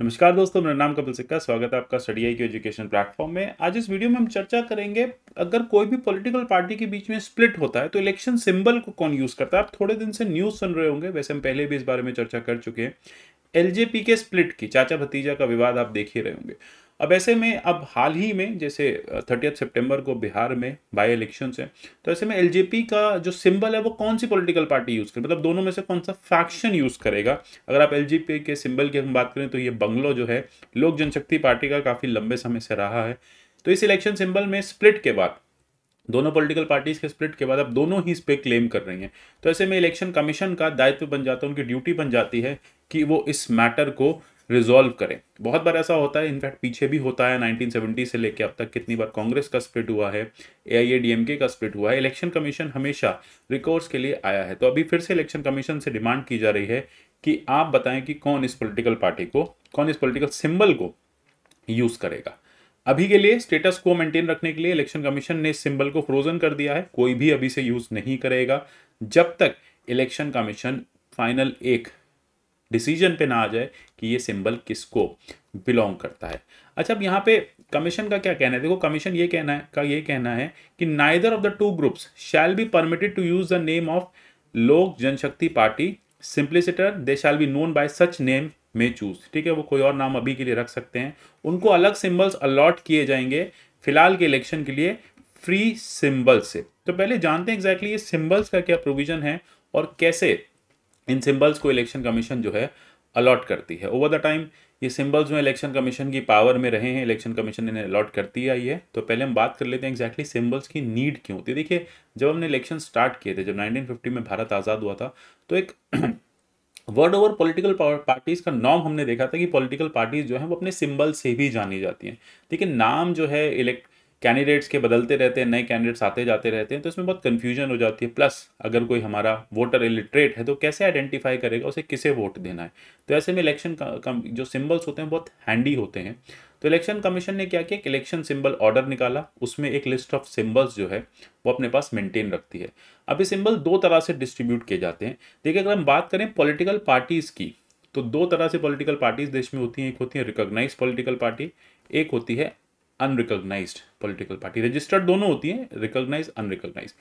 नमस्कार दोस्तों मेरा नाम कपिल सिक्का स्वागत है आपका स्टडी आई के एजुकेशन प्लेटफॉर्म में आज इस वीडियो में हम चर्चा करेंगे अगर कोई भी पॉलिटिकल पार्टी के बीच में स्प्लिट होता है तो इलेक्शन सिंबल को कौन यूज़ करता है आप थोड़े दिन से न्यूज़ सुन रहे होंगे वैसे हम पहले भी इस बारे में चर्चा कर चुके हैं एलजेपी के स्प्लिट की चाचा भतीजा का विवाद आप देख ही रहे होंगे अब ऐसे में अब हाल ही में जैसे थर्टियथ सितंबर को बिहार में बाई इलेक्शन है तो ऐसे में एलजेपी का जो सिंबल है वो कौन सी पॉलिटिकल पार्टी यूज़ करे मतलब दोनों में से कौन सा फैक्शन यूज़ करेगा अगर आप एलजेपी के सिंबल की हम बात करें तो ये बंगलो जो है लोक जनशक्ति पार्टी का काफ़ी लंबे समय से रहा है तो इस इलेक्शन सिंबल में स्प्लिट के बाद दोनों पॉलिटिकल पार्टीज के स्प्लिट के बाद अब दोनों ही इस पर क्लेम कर रही हैं तो ऐसे में इलेक्शन कमीशन का दायित्व बन जाता है उनकी ड्यूटी बन जाती है कि वो इस मैटर को रिजॉल्व करें बहुत बार ऐसा होता है इनफैक्ट पीछे भी होता है 1970 से लेकर अब तक कितनी बार कांग्रेस का स्प्लिट हुआ है ए का स्प्लिट हुआ है इलेक्शन कमीशन हमेशा रिकॉर्ड्स के लिए आया है तो अभी फिर से इलेक्शन कमीशन से डिमांड की जा रही है कि आप बताएं कि कौन इस पोलिटिकल पार्टी को कौन इस पोलिटिकल सिंबल को यूज़ करेगा अभी के लिए स्टेटस को मेंटेन रखने के लिए इलेक्शन कमीशन ने सिंबल को फ्रोजन कर दिया है कोई भी अभी से यूज़ नहीं करेगा जब तक इलेक्शन कमीशन फाइनल एक डिसीजन पे ना आ जाए कि ये सिंबल किसको बिलोंग करता है अच्छा अब यहाँ पे कमीशन का क्या कहना है देखो कमीशन ये कहना है का ये कहना है कि neither of the two groups shall be permitted to use the name of Lok Janshakti party simpliciter they shall be known by such name may choose ठीक है वो कोई और नाम अभी के लिए रख सकते हैं उनको अलग सिंबल्स अलॉट किए जाएंगे फिलहाल के इलेक्शन के लिए फ्री सिंबल से तो पहले जानते हैं एग्जैक्टली exactly ये सिंबल्स का क्या प्रोविजन है और कैसे इन सिंबल्स को इलेक्शन कमीशन जो है अलॉट करती है ओवर द टाइम ये सिंबल्स जो इलेक्शन कमीशन की पावर में रहे हैं इलेक्शन कमीशन इन्हें अलॉट करती आई है तो पहले हम बात कर लेते हैं एग्जैक्टली सिंबल्स की नीड क्यों होती है देखिए जब हमने इलेक्शन स्टार्ट किए थे जब 1950 में भारत आज़ाद हुआ था तो एक वर्ल्ड ओवर पॉलिटिकल पार्टीज का नॉम हमने देखा था कि पॉलिटिकल पार्टीज जो है वो अपने सिंबल से भी जानी जाती हैं देखिए नाम जो है इलेक्ट कैंडिडेट्स के बदलते रहते हैं नए कैंडिडेट्स आते जाते रहते हैं तो इसमें बहुत कन्फ्यूजन हो जाती है प्लस अगर कोई हमारा वोटर इलिटरेट है तो कैसे आइडेंटिफाई करेगा उसे किसे वोट देना है तो ऐसे में इलेक्शन जो सिम्बल्स होते हैं बहुत हैंडी होते हैं तो इलेक्शन कमीशन ने क्या किया कि इलेक्शन सिंबल ऑर्डर निकाला उसमें एक लिस्ट ऑफ सिंबल्स जो है वो अपने पास मेंटेन रखती है अब ये सिंबल दो तरह से डिस्ट्रीब्यूट किए जाते हैं देखिए अगर हम बात करें पॉलिटिकल पार्टीज़ की तो दो तरह से पॉलिटिकल पार्टीज देश में होती हैं एक होती है रिकॉग्नाइज पॉलिटिकल पार्टी एक होती है अनरिकोगनाइज पोलिटिकल पार्टी रजिस्टर्ड दोनों होती हैं recognise unrecognise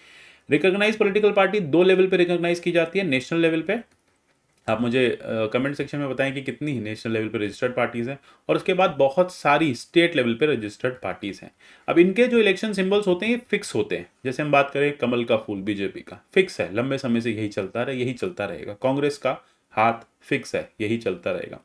recognise political party दो लेवल पर रिकोगनाइज की जाती है नेशनल लेवल पर आप मुझे कमेंट uh, सेक्शन में बताएं कि कितनी नेशनल लेवल पर रजिस्टर्ड पार्टीज़ हैं और उसके बाद बहुत सारी स्टेट लेवल पर रजिस्टर्ड पार्टीज़ हैं अब इनके जो इलेक्शन सिंबल्स होते हैं ये फिक्स होते हैं जैसे हम बात करें कमल का फूल बीजेपी का फिक्स है लंबे समय से यही चलता रहे यही चलता रहेगा कांग्रेस का हाथ फिक्स है यही चलता रहेगा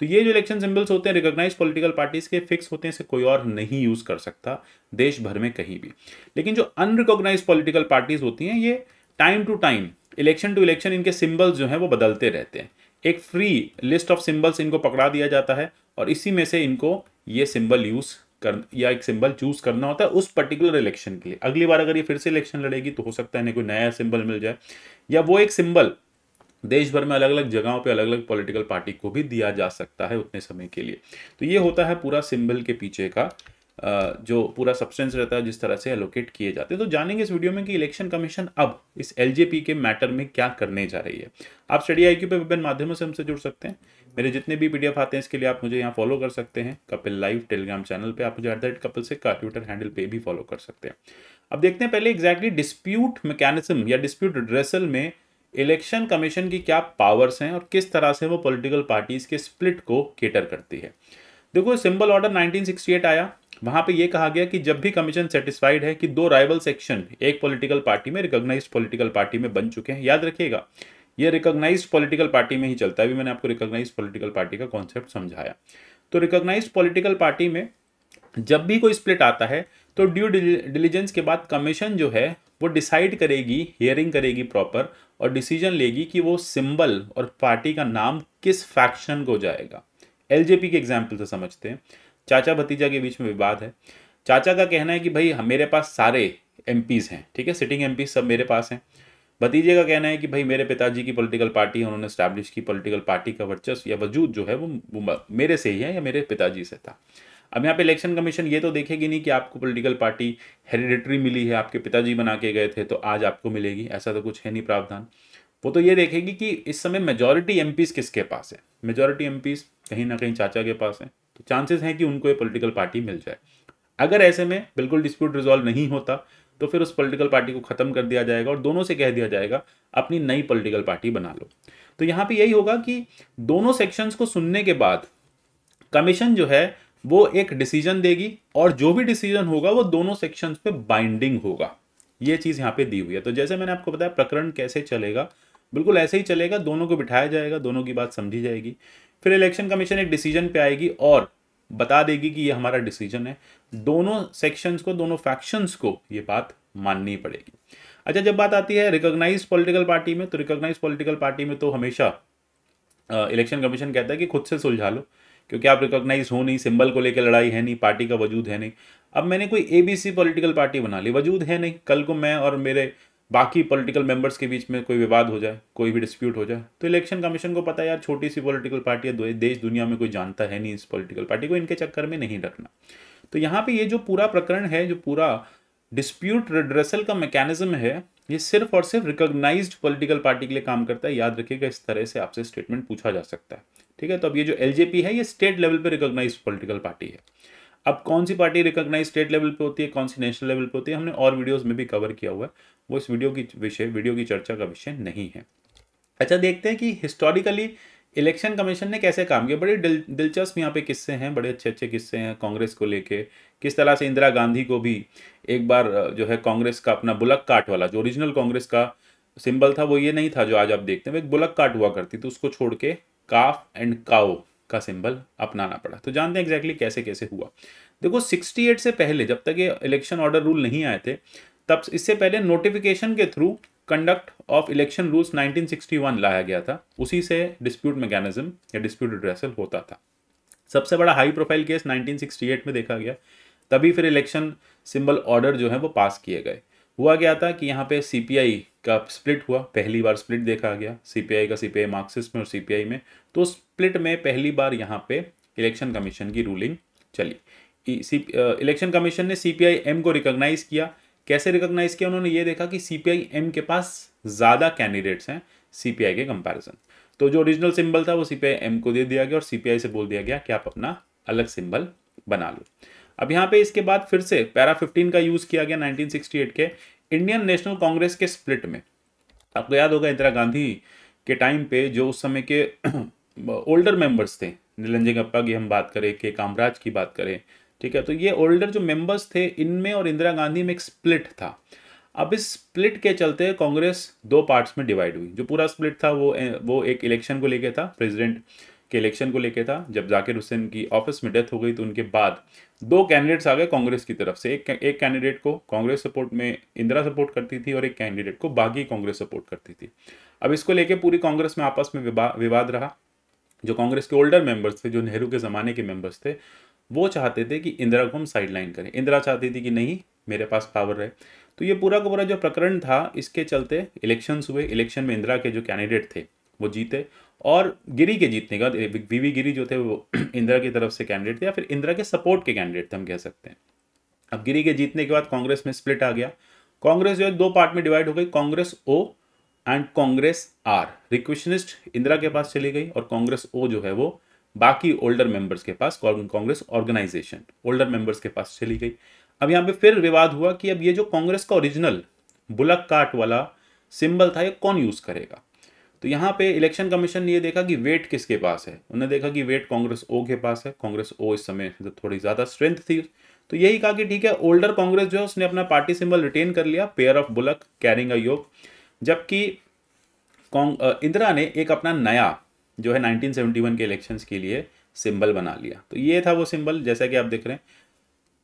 तो ये जो इलेक्शन सिंबल्स होते हैं रिकॉग्नाइज पॉलिटिकल पार्टीज के फिक्स होते हैं इसे कोई और नहीं यूज कर सकता देश भर में कहीं भी लेकिन जो अनरिकॉग्नाइज पॉलिटिकल पार्टीज होती हैं ये time to time election to election इनके सिंबल्स जो हैं वो बदलते रहते हैं एक फ्री लिस्ट ऑफ सिंबल्स इनको पकड़ा दिया जाता है और इसी में से इनको ये सिंबल यूज कर या एक सिंबल चूज करना होता है उस पर्टिकुलर इलेक्शन के लिए अगली बार अगर ये फिर से इलेक्शन लड़ेगी तो हो सकता है इन्हें कोई नया सिंबल मिल जाए या वो एक सिंबल देश भर में अलग अलग जगहों पे अलग अलग पॉलिटिकल पार्टी को भी दिया जा सकता है उतने समय के लिए तो ये होता है पूरा सिंबल के पीछे का जो पूरा सब्सटेंस रहता है जिस तरह से एलोकेट किए जाते हैं तो जानेंगे इस वीडियो में कि इलेक्शन कमीशन अब इस एलजेपी के मैटर में क्या करने जा रही है आप स्टडी आई पे विभिन्न माध्यमों से हमसे जुड़ सकते हैं मेरे जितने भी पीडीएफ आते हैं इसके लिए आप मुझे यहाँ फॉलो कर सकते हैं कपिल लाइव टेलीग्राम चैनल पे आप मुझे एट कपिल से का ट्विटर हैंडल पे भी फॉलो कर सकते हैं अब देखते हैं पहले एग्जैक्टली डिस्प्यूट मैकेनिज्म या डिस्प्यूट ड्रेसल में इलेक्शन कमीशन की क्या पावर्स हैं और किस तरह से वो पॉलिटिकल पार्टीज़ के स्प्लिट को केटर करती है देखो सिंबल ऑर्डर 1968 आया वहाँ पे ये कहा गया कि जब भी कमीशन सेटिस्फाइड है कि दो राइवल सेक्शन एक पॉलिटिकल पार्टी में रिकॉग्नाइज्ड पॉलिटिकल पार्टी में बन चुके हैं याद रखिएगा ये रिकॉग्नाइज्ड पॉलिटिकल पार्टी में ही चलता है अभी मैंने आपको रिकॉग्नाइज पॉलिटिकल पार्टी का कॉन्सेप्ट समझाया तो रिकॉग्नाइज पॉलिटिकल पार्टी में जब भी कोई स्प्लिट आता है तो ड्यू डिलीजेंस के बाद कमीशन जो है वो डिसाइड करेगी हियरिंग करेगी प्रॉपर और डिसीजन लेगी कि वो सिंबल और पार्टी का नाम किस फैक्शन को जाएगा एलजेपी के एग्जाम्पल से समझते हैं चाचा भतीजा के बीच में विवाद है चाचा का कहना है कि भाई मेरे पास सारे एम हैं ठीक है सिटिंग एम सब मेरे पास हैं भतीजे का कहना है कि भाई मेरे पिताजी की पॉलिटिकल पार्टी है उन्होंने स्टैब्लिश की पॉलिटिकल पार्टी का वर्चस्व या वजूद जो है वो, वो मेरे से ही है या मेरे पिताजी से था अब यहाँ पे इलेक्शन कमीशन ये तो देखेगी नहीं कि आपको पॉलिटिकल पार्टी हेरिडेटरी मिली है आपके पिताजी बना के गए थे तो आज आपको मिलेगी ऐसा तो कुछ है नहीं प्रावधान वो तो ये देखेगी कि इस समय मेजोरिटी एम किसके पास है मेजोरिटी एम कहीं ना कहीं चाचा के पास है तो चांसेस हैं कि उनको ये पोलिटिकल पार्टी मिल जाए अगर ऐसे में बिल्कुल डिस्प्यूट रिजॉल्व नहीं होता तो फिर उस पॉलिटिकल पार्टी को ख़त्म कर दिया जाएगा और दोनों से कह दिया जाएगा अपनी नई पॉलिटिकल पार्टी बना लो तो यहाँ पे यही होगा कि दोनों सेक्शंस को सुनने के बाद कमीशन जो है वो एक डिसीजन देगी और जो भी डिसीजन होगा वो दोनों सेक्शंस पे बाइंडिंग होगा ये चीज़ यहाँ पे दी हुई है तो जैसे मैंने आपको बताया प्रकरण कैसे चलेगा बिल्कुल ऐसे ही चलेगा दोनों को बिठाया जाएगा दोनों की बात समझी जाएगी फिर इलेक्शन कमीशन एक डिसीजन पे आएगी और बता देगी कि ये हमारा डिसीजन है दोनों सेक्शंस को दोनों फैक्शंस को ये बात माननी पड़ेगी अच्छा जब बात आती है रिकॉग्नाइज पॉलिटिकल पार्टी में तो रिकॉग्नाइज पॉलिटिकल पार्टी में तो हमेशा इलेक्शन कमीशन कहता है कि खुद से सुलझा लो क्योंकि आप रिकॉग्नाइज हो नहीं सिंबल को लेकर लड़ाई है नहीं पार्टी का वजूद है नहीं अब मैंने कोई A B C political party बना ली वजूद है नहीं कल को मैं और मेरे बाकी पॉलिटिकल मेंबर्स के बीच में कोई विवाद हो जाए कोई भी डिस्प्यूट हो जाए तो इलेक्शन कमीशन को पता है यार छोटी सी पॉलिटिकल पार्टी है देश दुनिया में कोई जानता है नहीं इस पॉलिटिकल पार्टी को इनके चक्कर में नहीं रखना तो यहाँ पे ये जो पूरा प्रकरण है जो पूरा डिस्प्यूट रिड्रेसल का मैकेनिज्म है ये सिर्फ और सिर्फ रिकॉग्नाइज्ड पॉलिटिकल पार्टी के लिए काम करता है याद रखिएगा इस तरह से आपसे स्टेटमेंट पूछा जा सकता है ठीक है तो अब ये जो एलजेपी है ये स्टेट लेवल पे रिकॉग्नाइज पॉलिटिकल पार्टी है अब कौन सी पार्टी रिकॉग्नाइज स्टेट लेवल पे होती है कौन सी नेशनल लेवल पे होती है हमने और वीडियोस में भी कवर किया हुआ है वो इस वीडियो की विषय वीडियो की चर्चा का विषय नहीं है अच्छा देखते हैं कि हिस्टोरिकली इलेक्शन कमीशन ने कैसे काम किया बड़े दिल, दिलचस्प यहाँ पे किस्से हैं बड़े अच्छे अच्छे किस्से हैं कांग्रेस को लेके किस तरह से इंदिरा गांधी को भी एक बार जो है कांग्रेस का अपना बुलक काट वाला जो ओरिजिनल कांग्रेस का सिंबल था वो ये नहीं था जो आज आप देखते हैं एक बुलक काट हुआ करती तो उसको छोड़ के काफ एंड काओ का सिंबल अपनाना पड़ा तो जानते हैं एग्जैक्टली कैसे कैसे हुआ देखो 68 से पहले जब तक ये इलेक्शन ऑर्डर रूल नहीं आए थे तब इससे पहले नोटिफिकेशन के through conduct of election rules 1961 लाया गया था उसी से डिस्प्यूट मैकेनिज्म या डिस्प्यूट रिड्रेसल होता था सबसे बड़ा हाई प्रोफाइल केस 1968 में देखा गया तभी फिर इलेक्शन सिंबल ऑर्डर जो है वो पास किए गए हुआ क्या था कि यहाँ पे सी का स्प्लिट हुआ पहली बार स्प्लिट देखा गया सी का सी मार्क्सिस्ट में और सी में तो स्प्लिट में पहली बार यहाँ पे इलेक्शन कमीशन की रूलिंग चली इलेक्शन कमीशन ने सी एम को रिकॉग्नाइज किया कैसे रिकॉग्नाइज किया उन्होंने ये देखा कि सी एम के पास ज़्यादा कैंडिडेट्स हैं सी के कंपैरिजन तो जो ओरिजिनल सिंबल था वो सी एम को दे दिया गया और सी से बोल दिया गया कि आप अपना अलग सिंबल बना लो अब यहाँ पे इसके बाद फिर से पैरा 15 का यूज़ किया गया 1968 के इंडियन नेशनल कांग्रेस के स्प्लिट में आपको याद होगा इंदिरा गांधी के टाइम पे जो उस समय के ओल्डर मेंबर्स थे निलंजय गप्पा की हम बात करें के कामराज की बात करें ठीक है तो ये ओल्डर जो मेंबर्स थे इनमें और इंदिरा गांधी में एक स्प्लिट था अब इस स्प्लिट के चलते कांग्रेस दो पार्ट्स में डिवाइड हुई जो पूरा स्प्लिट था वो वो एक इलेक्शन को लेके था प्रेसिडेंट के इलेक्शन को लेके था जब जाकिर हुसैन की ऑफिस में डेथ हो गई तो उनके बाद दो कैंडिडेट्स आ गए कांग्रेस की तरफ से एक एक कैंडिडेट को कांग्रेस सपोर्ट में इंदिरा सपोर्ट करती थी और एक कैंडिडेट को बागी कांग्रेस सपोर्ट करती थी अब इसको लेके पूरी कांग्रेस में आपस में विवा, विवाद रहा जो कांग्रेस के ओल्डर मेंबर्स थे जो नेहरू के ज़माने के मेंबर्स थे वो चाहते थे कि इंदिरा को हम साइडलाइन करें इंदिरा चाहती थी कि नहीं मेरे पास पावर रहे तो ये पूरा का पूरा जो प्रकरण था इसके चलते इलेक्शंस हुए इलेक्शन में इंदिरा के जो कैंडिडेट थे वो जीते और गिरी के जीतने के बाद वी वी गिरी जो थे वो इंदिरा की तरफ से कैंडिडेट थे या फिर इंदिरा के सपोर्ट के कैंडिडेट थे हम कह सकते हैं अब गिरी के जीतने के बाद कांग्रेस में स्प्लिट आ गया कांग्रेस जो है दो पार्ट में डिवाइड हो गई Congress O and Congress R requisitionist Indira के पास चली गई और कांग्रेस ओ जो है वो बाकी ओल्डर मेंबर्स के पास कांग्रेस ऑर्गेनाइजेशन ओल्डर मेंबर्स के पास चली गई अब यहाँ पे फिर विवाद हुआ कि अब ये जो कांग्रेस का ओरिजिनल बुलक काट वाला सिंबल था ये कौन यूज़ करेगा तो यहाँ पे इलेक्शन कमीशन ने ये देखा कि वेट किसके पास है उन्होंने देखा कि वेट कांग्रेस ओ के पास है कांग्रेस ओ इस समय मतलब थोड़ी ज़्यादा स्ट्रेंथ थी तो यही कहा कि ठीक है ओल्डर कांग्रेस जो है उसने अपना पार्टी सिंबल रिटेन कर लिया pair of bullock carrying a yoke जबकि इंदिरा ने एक अपना नया जो है 1971 के इलेक्शंस के लिए सिंबल बना लिया तो ये था वो सिंबल जैसा कि आप देख रहे हैं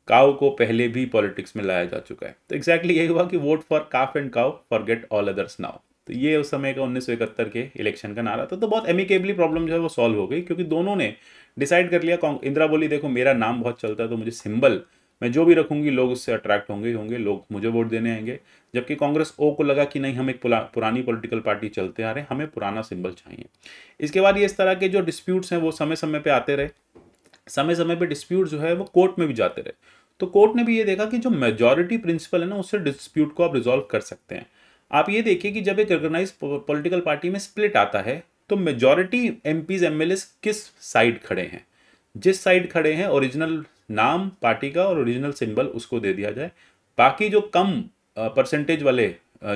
काउ को पहले भी पॉलिटिक्स में लाया जा चुका है तो एग्जैक्टली exactly यही हुआ कि vote for calf and cow forget all others now तो ये उस समय का उन्नीस के इलेक्शन का नारा था तो बहुत एमिकेबली प्रॉब्लम जो है वो सॉल्व हो गई क्योंकि दोनों ने डिसाइड कर लिया इंदिरा बोली देखो मेरा नाम बहुत चलता है तो मुझे सिंबल मैं जो भी रखूंगी लोग उससे अट्रैक्ट होंगे होंगे लोग मुझे वोट देने आएंगे जबकि कांग्रेस ओ को लगा कि नहीं हम एक पुरानी पॉलिटिकल पार्टी चलते आ रहे हमें पुराना सिंबल चाहिए इसके बाद ये इस तरह के जो डिस्प्यूट्स हैं वो समय समय पर आते रहे समय समय पर डिस्प्यूट जो है वो कोर्ट में भी जाते रहे तो कोर्ट ने भी ये देखा कि जो मेजोरिटी प्रिंसिपल है ना उससे डिस्प्यूट को आप रिजोल्व कर सकते हैं आप ये देखिए कि जब एक ऑर्गेनाइज पॉलिटिकल पार्टी में स्प्लिट आता है तो मेजॉरिटी एम पीज किस साइड खड़े हैं जिस साइड खड़े हैं ओरिजिनल नाम पार्टी का और ओरिजिनल सिंबल उसको दे दिया जाए बाकी जो कम परसेंटेज वाले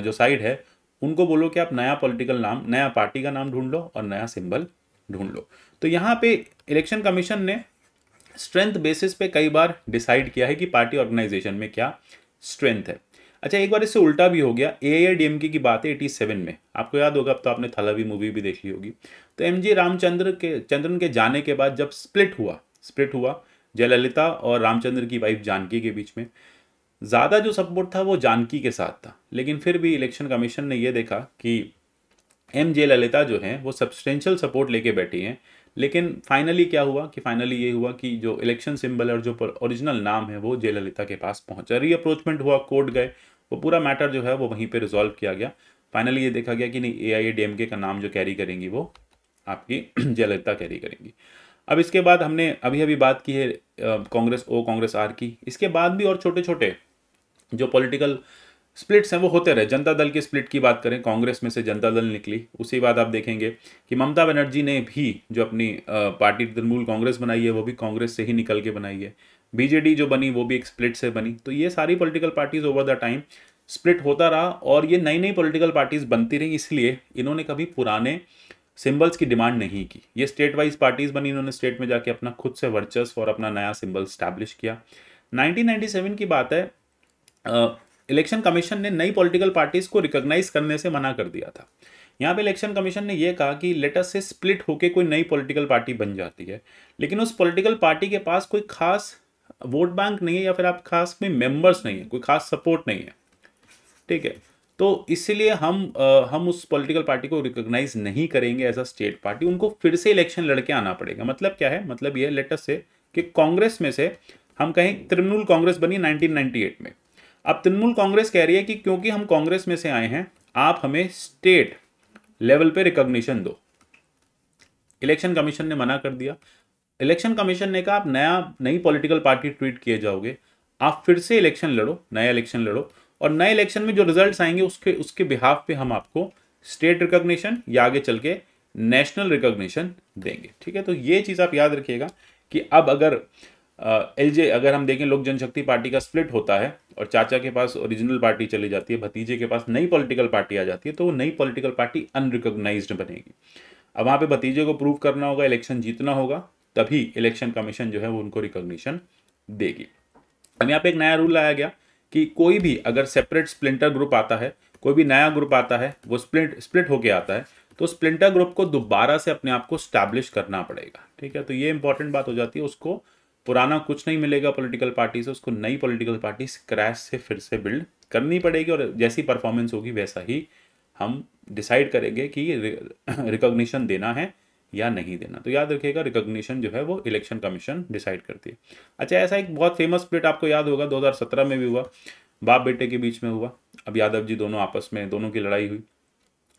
जो साइड है उनको बोलो कि आप नया पॉलिटिकल नाम नया पार्टी का नाम ढूंढ लो और नया सिंबल ढूंढ लो तो यहाँ पे इलेक्शन कमीशन ने स्ट्रेंथ बेसिस पे कई बार डिसाइड किया है कि पार्टी ऑर्गेनाइजेशन में क्या स्ट्रेंथ है अच्छा एक बार इससे उल्टा भी हो गया ए आई डी की बात है एटी सेवन में आपको याद होगा अब तो आपने थलावी मूवी भी देख ली होगी तो एम जी रामचंद्र के चंद्रन के जाने के बाद जब स्प्लिट हुआ स्प्लिट हुआ जयललिता और रामचंद्र की वाइफ जानकी के बीच में ज़्यादा जो सपोर्ट था वो जानकी के साथ था लेकिन फिर भी इलेक्शन कमीशन ने यह देखा कि एम जे ललिता जो हैं वो सब्सटेंशियल सपोर्ट लेके बैठी हैं लेकिन फाइनली क्या हुआ कि फाइनली ये हुआ कि जो इलेक्शन सिंबल और जो ओरिजिनल नाम है वो जयललिता के पास पहुंचा अप्रोचमेंट हुआ कोर्ट गए वो पूरा मैटर जो है वो वहीं पर रिजॉल्व किया गया फाइनली ये देखा गया कि नहीं ए आई डी के का नाम जो कैरी करेंगी वो आपकी जयलता कैरी करेंगी अब इसके बाद हमने अभी अभी बात की है कांग्रेस ओ कांग्रेस आर की इसके बाद भी और छोटे छोटे जो पॉलिटिकल स्प्लिट्स हैं वो होते रहे जनता दल के स्प्लिट की बात करें कांग्रेस में से जनता दल निकली उसी बात आप देखेंगे कि ममता बनर्जी ने भी जो अपनी पार्टी तृणमूल कांग्रेस बनाई है वो भी कांग्रेस से ही निकल के बनाई है बीजेडी जो बनी वो भी एक स्प्लिट से बनी तो ये सारी political parties over the time split होता रहा और ये नई नई पॉलिटिकल पार्टीज बनती रही इसलिए इन्होंने कभी पुराने सिंबल्स की डिमांड नहीं की ये स्टेट वाइज पार्टीज बनी इन्होंने स्टेट में जाके अपना खुद से वर्चस्व और अपना नया सिंबल स्टैब्लिश किया 1997 की बात है इलेक्शन uh, कमीशन ने नई पॉलिटिकल पार्टीज को रिकॉग्नाइज करने से मना कर दिया था यहाँ पे इलेक्शन कमीशन ने यह कहा कि लेटर से स्प्लिट होके कोई नई पॉलिटिकल पार्टी बन जाती है लेकिन उस पॉलिटिकल पार्टी के पास कोई खास वोट बैंक नहीं है या फिर आप खास में मेंबर्स नहीं है कोई खास सपोर्ट नहीं है ठीक है तो इसलिए हम आ, हम उस पॉलिटिकल पार्टी को रिकॉग्नाइज नहीं करेंगे एज अ स्टेट पार्टी उनको फिर से इलेक्शन लड़के आना पड़ेगा मतलब क्या है मतलब ये लेटेस्ट से कि कांग्रेस में से हम कहें तृणमूल कांग्रेस बनी नाइनटीन में अब तृणमूल कांग्रेस कह रही है कि क्योंकि हम कांग्रेस में से आए हैं आप हमें स्टेट लेवल पर रिकोगशन दो इलेक्शन कमीशन ने मना कर दिया इलेक्शन कमीशन ने कहा आप नया नई पॉलिटिकल पार्टी ट्वीट किए जाओगे आप फिर से इलेक्शन लड़ो नया इलेक्शन लड़ो और नए इलेक्शन में जो रिजल्ट्स आएंगे उसके उसके बिहाफ पे हम आपको स्टेट रिकॉग्निशन या आगे चल के नेशनल रिकॉग्निशन देंगे ठीक है तो ये चीज़ आप याद रखिएगा कि अब अगर एल अगर हम देखें लोक जनशक्ति पार्टी का स्प्लिट होता है और चाचा के पास ओरिजिनल पार्टी चली जाती है भतीजे के पास नई पॉलिटिकल पार्टी आ जाती है तो वो नई पॉलिटिकल पार्टी अनरिकोगनाइज बनेगी अब वहाँ पे भतीजे को प्रूव करना होगा इलेक्शन जीतना होगा तभी इलेक्शन कमीशन जो है वो उनको रिकॉग्निशन देगी अब यहाँ पे एक नया रूल लाया गया कि कोई भी अगर सेपरेट स्प्लिंटर ग्रुप आता है कोई भी नया ग्रुप आता है वो स्प्लिट स्प्लिट होके आता है तो स्प्लिंटर ग्रुप को दोबारा से अपने आप को स्टैब्लिश करना पड़ेगा ठीक है तो ये इंपॉर्टेंट बात हो जाती है उसको पुराना कुछ नहीं मिलेगा पॉलिटिकल पार्टी से उसको नई पॉलिटिकल पार्टी क्रैश से फिर से बिल्ड करनी पड़ेगी और जैसी परफॉर्मेंस होगी वैसा ही हम डिसाइड करेंगे कि रिकॉग्निशन देना है या नहीं देना तो याद रखिएगा रिकॉग्निशन जो है वो इलेक्शन कमीशन डिसाइड करती है अच्छा ऐसा एक बहुत फेमस स्प्लिट आपको याद होगा 2017 में भी हुआ बाप बेटे के बीच में हुआ अब यादव जी दोनों आपस में दोनों की लड़ाई हुई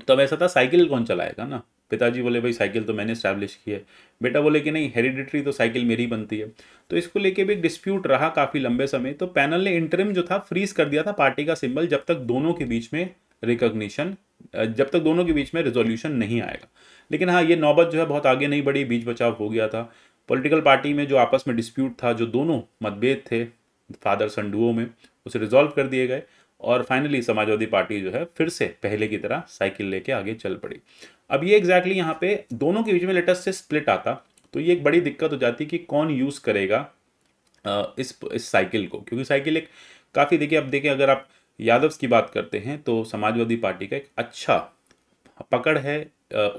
तो अब ऐसा था साइकिल कौन चलाएगा ना पिताजी बोले भाई साइकिल तो मैंने इस्टेब्लिश की है बेटा बोले कि नहीं हेरिडिटरी तो साइकिल मेरी बनती है तो इसको लेके भी एक डिस्प्यूट रहा काफ़ी लंबे समय तो पैनल ने इंटरम जो था फ्रीज कर दिया था पार्टी का सिंबल जब तक दोनों के बीच में रिकग्निशन जब तक दोनों के बीच में रिजोल्यूशन नहीं आएगा लेकिन हाँ ये नौबत जो है बहुत आगे नहीं बढ़ी बीच बचाव हो गया था पॉलिटिकल पार्टी में जो आपस में डिस्प्यूट था जो दोनों मतभेद थे फादर संडुओं में उसे रिजॉल्व कर दिए गए और फाइनली समाजवादी पार्टी जो है फिर से पहले की तरह साइकिल लेके आगे चल पड़ी अब ये एग्जैक्टली exactly यहाँ पे दोनों के बीच में लेटेस्ट से स्प्लिट आता तो ये एक बड़ी दिक्कत हो जाती कि कौन यूज़ करेगा इस इस साइकिल को क्योंकि साइकिल एक काफ़ी देखिए अब देखिए अगर आप यादव की बात करते हैं तो समाजवादी पार्टी का एक अच्छा पकड़ है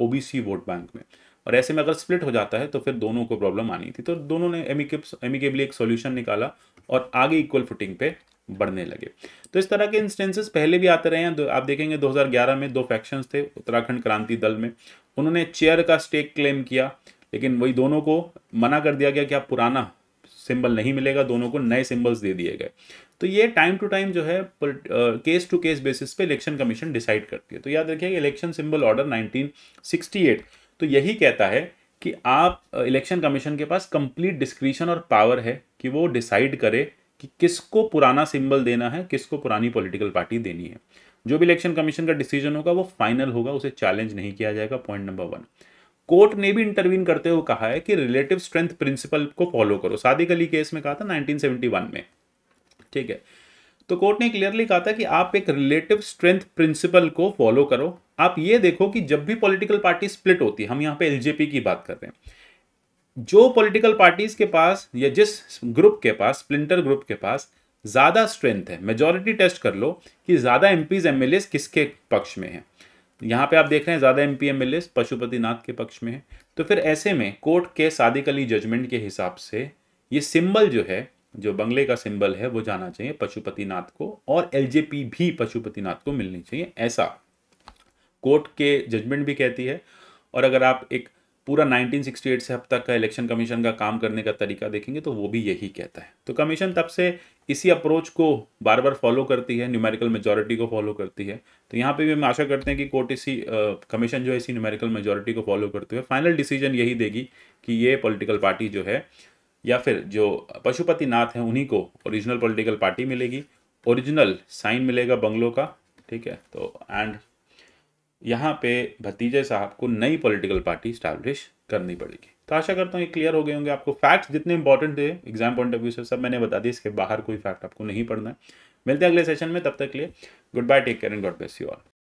ओबीसी वोट बैंक में और ऐसे में अगर स्प्लिट हो जाता है तो फिर दोनों को प्रॉब्लम आनी थी तो दोनों ने एमिकेबली e e एक सॉल्यूशन निकाला और आगे इक्वल फुटिंग पे बढ़ने लगे तो इस तरह के इंस्टेंसेस पहले भी आते रहे हैं आप देखेंगे 2011 में दो फैक्शंस थे उत्तराखंड क्रांति दल में उन्होंने चेयर का स्टेक क्लेम किया लेकिन वही दोनों को मना कर दिया गया कि आप पुराना सिंबल नहीं मिलेगा दोनों को नए सिंबल्स दे दिए गए तो ये टाइम टू टाइम जो है केस टू केस बेसिस पे इलेक्शन कमीशन डिसाइड करती है तो याद रखिए इलेक्शन सिंबल ऑर्डर 1968 तो यही कहता है कि आप इलेक्शन कमीशन के पास कंप्लीट डिस्क्रिशन और पावर है कि वो डिसाइड करे कि किसको पुराना सिंबल देना है किसको पुरानी पॉलिटिकल पार्टी देनी है जो भी इलेक्शन कमीशन का डिसीजन होगा वो फाइनल होगा उसे चैलेंज नहीं किया जाएगा पॉइंट नंबर वन कोर्ट ने भी इंटरवीन करते हुए कहा है कि रिलेटिव स्ट्रेंथ प्रिंसिपल को फॉलो करो सादिक अली केस में कहा था 1971 में ठीक है तो कोर्ट ने क्लियरली कहा था कि आप एक रिलेटिव स्ट्रेंथ प्रिंसिपल को फॉलो करो आप ये देखो कि जब भी पॉलिटिकल पार्टी स्प्लिट होती है हम यहाँ पे एलजेपी की बात कर रहे हैं जो पॉलिटिकल पार्टीज के पास या जिस ग्रुप के पास स्प्लिंटर ग्रुप के पास ज़्यादा स्ट्रेंथ है मेजोरिटी टेस्ट कर लो कि ज़्यादा एम पीज किसके पक्ष में है यहाँ पे आप देख रहे हैं ज़्यादा एम पी एम पशुपतिनाथ के पक्ष में है तो फिर ऐसे में कोर्ट के सादिक अली जजमेंट के हिसाब से ये सिंबल जो है जो बंगले का सिंबल है वो जाना चाहिए पशुपतिनाथ को और एलजेपी भी पशुपतिनाथ को मिलनी चाहिए ऐसा कोर्ट के जजमेंट भी कहती है और अगर आप एक पूरा 1968 से अब तक का इलेक्शन कमीशन का काम करने का तरीका देखेंगे तो वो भी यही कहता है तो कमीशन तब से इसी अप्रोच को बार बार फॉलो करती है न्यूमेरिकल मेजोरिटी को फॉलो करती है तो यहाँ पे भी हम आशा करते हैं कि कोर्ट इसी कमीशन जो है इसी न्यूमेरिकल मेजोरिटी को फॉलो करते हुए फाइनल डिसीजन यही देगी कि ये पॉलिटिकल पार्टी जो है या फिर जो पशुपतिनाथ हैं उन्हीं को ओरिजिनल पॉलिटिकल पार्टी मिलेगी ओरिजिनल साइन मिलेगा बंगलों का ठीक है तो एंड यहाँ पे भतीजे साहब को नई पॉलिटिकल पार्टी स्टैब्लिश करनी पड़ेगी तो आशा करता हूँ ये क्लियर हो गए होंगे आपको फैक्ट्स जितने इंपॉर्टेंट थे एग्जाम पॉइंट ऑफ व्यू से सब मैंने बता दिया इसके बाहर कोई फैक्ट आपको नहीं पढ़ना है मिलते हैं अगले सेशन में तब तक के लिए good bye take care and God bless you all